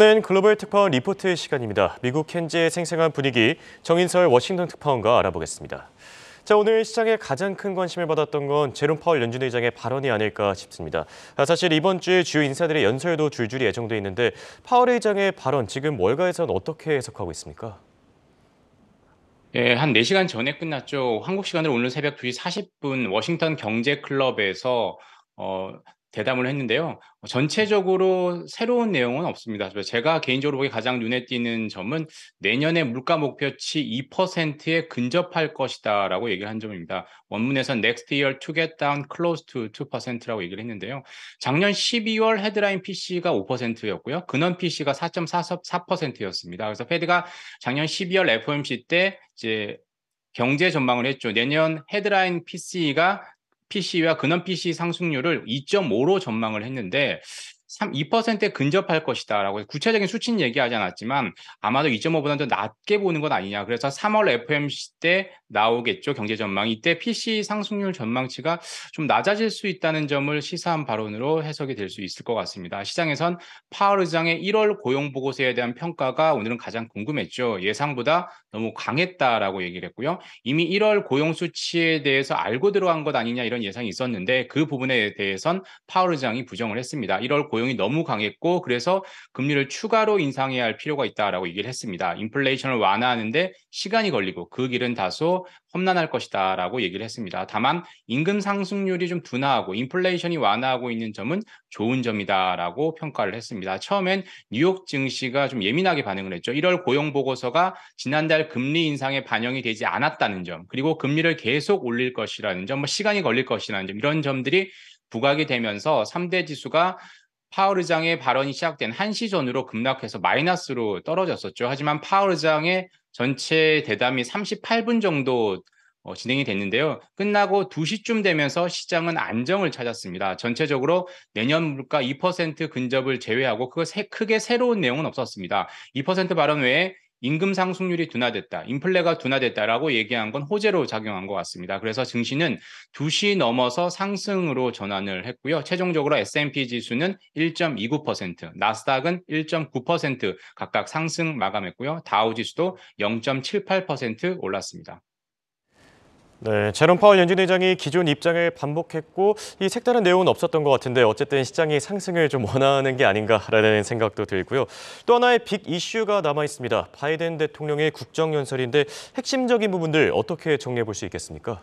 이번엔 글로벌 특파원 리포트 의 시간입니다. 미국 현지의 생생한 분위기, 정인설 워싱턴 특파원과 알아보겠습니다. 자, 오늘 시장에 가장 큰 관심을 받았던 건 제롬 파월 연준 의장의 발언이 아닐까 싶습니다. 아, 사실 이번 주에 주요 인사들의 연설도 줄줄이 예정돼 있는데 파월 의장의 발언 지금 월가에선 어떻게 해석하고 있습니까? 예, 한 4시간 전에 끝났죠. 한국 시간으로 오늘 새벽 2시 40분 워싱턴 경제클럽에서 어, 대담을 했는데요. 전체적으로 새로운 내용은 없습니다. 제가 개인적으로 보기 가장 눈에 띄는 점은 내년에 물가 목표치 2%에 근접할 것이다라고 얘기를 한 점입니다. 원문에서 next year to get down close to 2%라고 얘기를 했는데요. 작년 12월 헤드라인 PC가 5%였고요. 근원 PC가 4.4%였습니다. 그래서 페드가 작년 12월 FOMC 때 이제 경제 전망을 했죠. 내년 헤드라인 PC가 PC와 근원 PC 상승률을 2.5로 전망을 했는데 3, 2%에 근접할 것이다라고 구체적인 수치는 얘기하지 않았지만 아마도 2.5보다는 더 낮게 보는 것 아니냐. 그래서 3월 FOMC 때 나오겠죠 경제 전망. 이때 PC 상승률 전망치가 좀 낮아질 수 있다는 점을 시사한 발언으로 해석이 될 수 있을 것 같습니다. 시장에선 파월 의장의 1월 고용 보고서에 대한 평가가 오늘은 가장 궁금했죠. 예상보다 너무 강했다라고 얘기를 했고요. 이미 1월 고용 수치에 대해서 알고 들어간 것 아니냐 이런 예상이 있었는데 그 부분에 대해선 파월 의장이 부정을 했습니다. 1월 고용 고용이 너무 강했고 그래서 금리를 추가로 인상해야 할 필요가 있다라고 얘기를 했습니다. 인플레이션을 완화하는데 시간이 걸리고 그 길은 다소 험난할 것이다라고 얘기를 했습니다. 다만 임금 상승률이 좀 둔화하고 인플레이션이 완화하고 있는 점은 좋은 점이다라고 평가를 했습니다. 처음엔 뉴욕 증시가 좀 예민하게 반응을 했죠. 1월 고용 보고서가 지난달 금리 인상에 반영이 되지 않았다는 점, 그리고 금리를 계속 올릴 것이라는 점, 뭐 시간이 걸릴 것이라는 점 이런 점들이 부각이 되면서 3대 지수가 파월 의장의 발언이 시작된 1시 전으로 급락해서 마이너스로 떨어졌었죠. 하지만 파월 의장의 전체 대담이 38분 정도 어, 진행이 됐는데요. 끝나고 2시쯤 되면서 시장은 안정을 찾았습니다. 전체적으로 내년 물가 2% 근접을 제외하고 그거 크게 새로운 내용은 없었습니다. 2% 발언 외에 임금 상승률이 둔화됐다, 인플레가 둔화됐다라고 얘기한 건 호재로 작용한 것 같습니다. 그래서 증시는 2시 넘어서 상승으로 전환을 했고요. 최종적으로 S&P 지수는 1.29%, 나스닥은 1.9% 각각 상승 마감했고요. 다우 지수도 0.78% 올랐습니다. 네, 제롬 파월 연준 의장이 기존 입장을 반복했고 이 색다른 내용은 없었던 것 같은데 어쨌든 시장이 상승을 좀 원하는 게 아닌가라는 생각도 들고요. 또 하나의 빅 이슈가 남아 있습니다. 바이든 대통령의 국정연설인데 핵심적인 부분들 어떻게 정리해 볼 수 있겠습니까?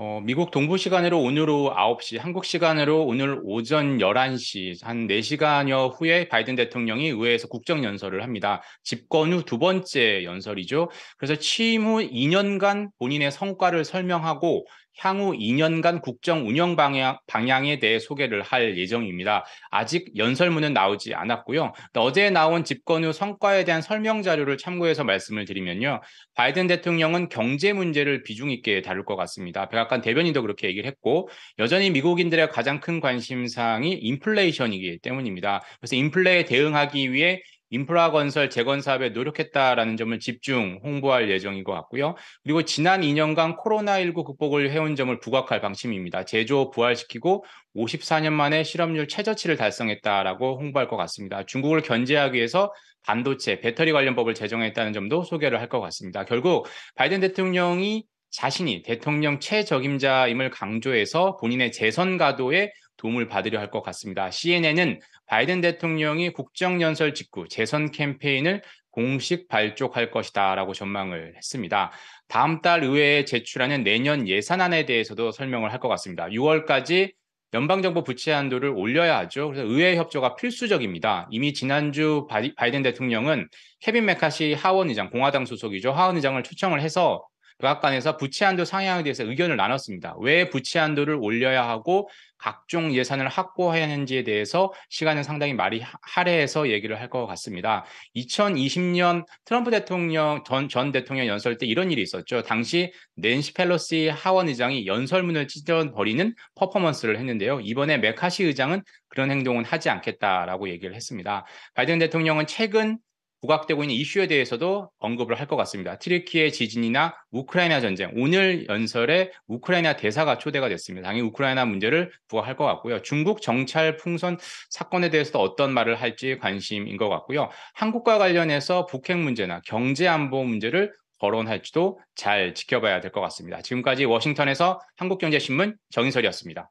어, 미국 동부 시간으로 오늘 오후 9시, 한국 시간으로 오늘 오전 11시, 한 4시간여 후에 바이든 대통령이 의회에서 국정연설을 합니다. 집권 후 두 번째 연설이죠. 그래서 취임 후 2년간 본인의 성과를 설명하고 향후 2년간 국정 운영 방향, 방향에 대해 소개를 할 예정입니다. 아직 연설문은 나오지 않았고요. 어제 나온 집권 후 성과에 대한 설명 자료를 참고해서 말씀을 드리면요. 바이든 대통령은 경제 문제를 비중 있게 다룰 것 같습니다. 백악관 대변인도 그렇게 얘기를 했고 여전히 미국인들의 가장 큰 관심사항이 인플레이션이기 때문입니다. 그래서 인플레이에 대응하기 위해 인프라 건설 재건 사업에 노력했다라는 점을 집중 홍보할 예정인 것 같고요. 그리고 지난 2년간 코로나19 극복을 해온 점을 부각할 방침입니다. 제조 부활시키고 54년 만에 실업률 최저치를 달성했다라고 홍보할 것 같습니다. 중국을 견제하기 위해서 반도체, 배터리 관련 법을 제정했다는 점도 소개를 할 것 같습니다. 결국 바이든 대통령이 자신이 대통령 최적임자임을 강조해서 본인의 재선 가도에 도움을 받으려 할 것 같습니다. CNN은 바이든 대통령이 국정연설 직후 재선 캠페인을 공식 발족할 것이다 라고 전망을 했습니다. 다음 달 의회에 제출하는 내년 예산안에 대해서도 설명을 할 것 같습니다. 6월까지 연방정부 부채 한도를 올려야 하죠. 그래서 의회 협조가 필수적입니다. 이미 지난주 바이든 대통령은 케빈 메카시 하원 의장, 공화당 소속이죠. 하원 의장을 초청을 해서 백악관에서 부채한도 상향에 대해서 의견을 나눴습니다. 왜 부채한도를 올려야 하고 각종 예산을 확보해야 하는지에 대해서 시간은 상당히 말이 할애해서 얘기를 할 것 같습니다. 2020년 트럼프 대통령 전, 전 대통령 연설 때 이런 일이 있었죠. 당시 낸시 펠로시 하원 의장이 연설문을 찢어버리는 퍼포먼스를 했는데요. 이번에 메카시 의장은 그런 행동은 하지 않겠다라고 얘기를 했습니다. 바이든 대통령은 최근 부각되고 있는 이슈에 대해서도 언급을 할 것 같습니다. 트리키의 지진이나 우크라이나 전쟁, 오늘 연설에 우크라이나 대사가 초대가 됐습니다. 당연히 우크라이나 문제를 부각할 것 같고요. 중국 정찰 풍선 사건에 대해서도 어떤 말을 할지 관심인 것 같고요. 한국과 관련해서 북핵 문제나 경제 안보 문제를 거론할지도 잘 지켜봐야 될 것 같습니다. 지금까지 워싱턴에서 한국경제신문 정인설이었습니다.